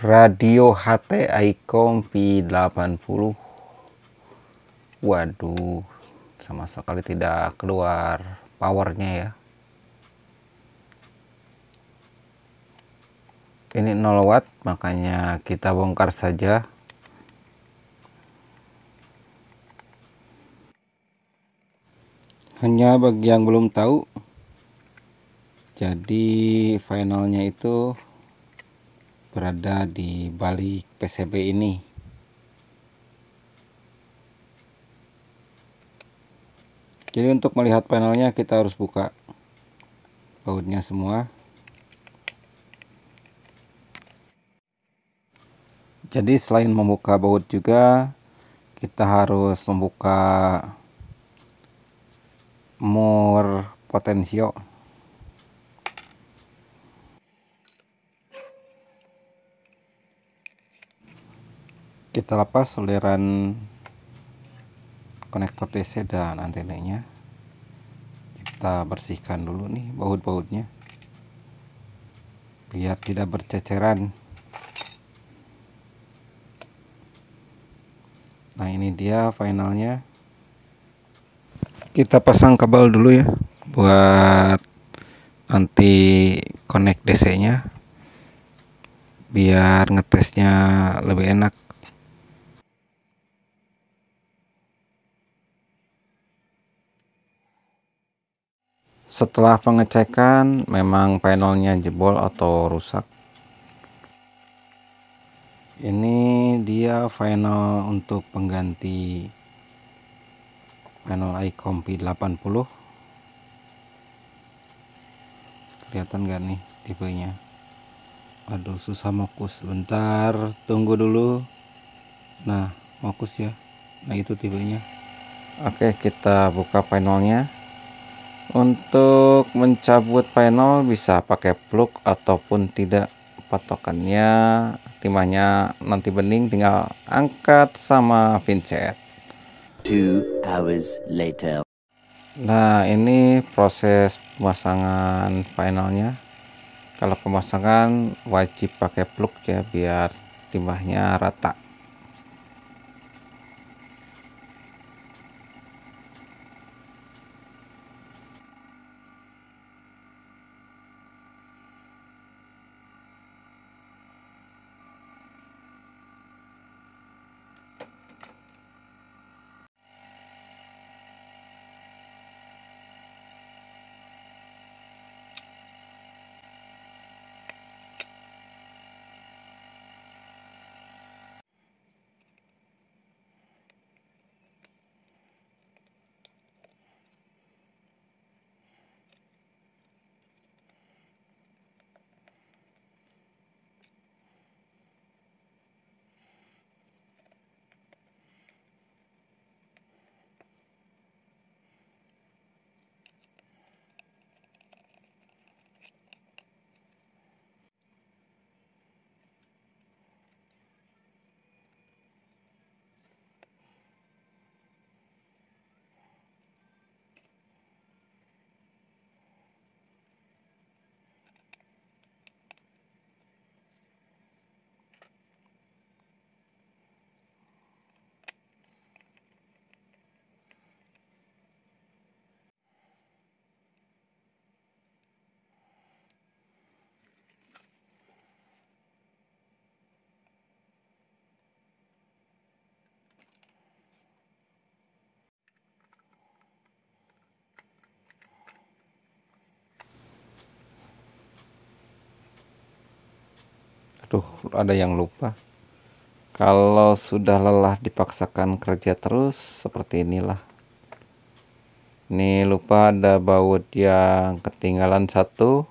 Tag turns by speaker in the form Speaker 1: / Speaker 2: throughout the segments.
Speaker 1: radio HT Icon P80 waduh sama sekali tidak keluar powernya ya ini 0 watt makanya kita bongkar saja hanya bagi yang belum tahu jadi finalnya itu berada di balik PCB ini jadi untuk melihat panelnya kita harus buka bautnya semua jadi selain membuka baut juga kita harus membuka mur potensio kita lepas soleran konektor DC dan antenanya kita bersihkan dulu nih baut-bautnya biar tidak berceceran nah ini dia finalnya kita pasang kabel dulu ya buat anti connect DC nya biar ngetesnya lebih enak setelah pengecekan memang panelnya jebol atau rusak ini dia final untuk pengganti panel iCom P80 kelihatan gak nih tipenya aduh susah fokus bentar tunggu dulu nah fokus ya nah itu tipenya oke kita buka panelnya untuk mencabut panel bisa pakai plug ataupun tidak patokannya timahnya nanti bening tinggal angkat sama pincet Two hours later. nah ini proses pemasangan finalnya kalau pemasangan wajib pakai plug ya biar timahnya rata Aduh, ada yang lupa. Kalau sudah lelah dipaksakan kerja terus, seperti inilah. Ini lupa ada baut yang ketinggalan satu.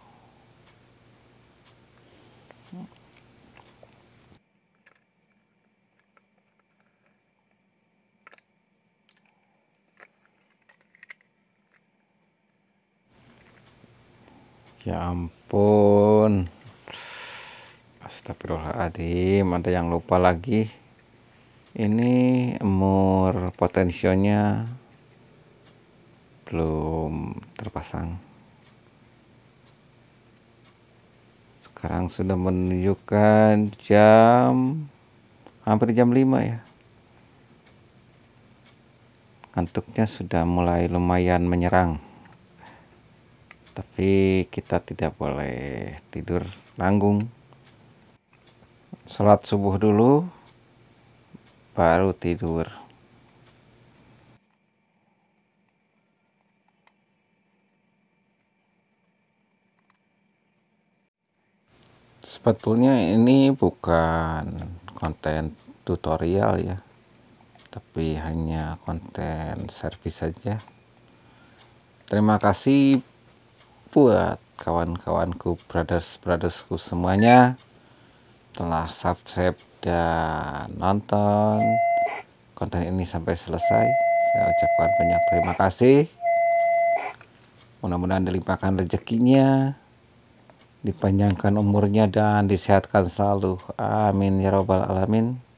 Speaker 1: Ya ampun. Astagfirullahaladzim ada yang lupa lagi ini emur potensionya belum terpasang sekarang sudah menunjukkan jam hampir jam 5 ya Kantuknya sudah mulai lumayan menyerang tapi kita tidak boleh tidur nanggung Salat subuh dulu baru tidur. Sebetulnya ini bukan konten tutorial ya, tapi hanya konten servis saja. Terima kasih buat kawan-kawanku, brothers-brothersku semuanya telah subscribe dan nonton konten ini sampai selesai. Saya ucapkan banyak terima kasih. Mudah-mudahan dilimpahkan rezekinya, dipanjangkan umurnya dan disehatkan selalu. Amin ya robbal alamin.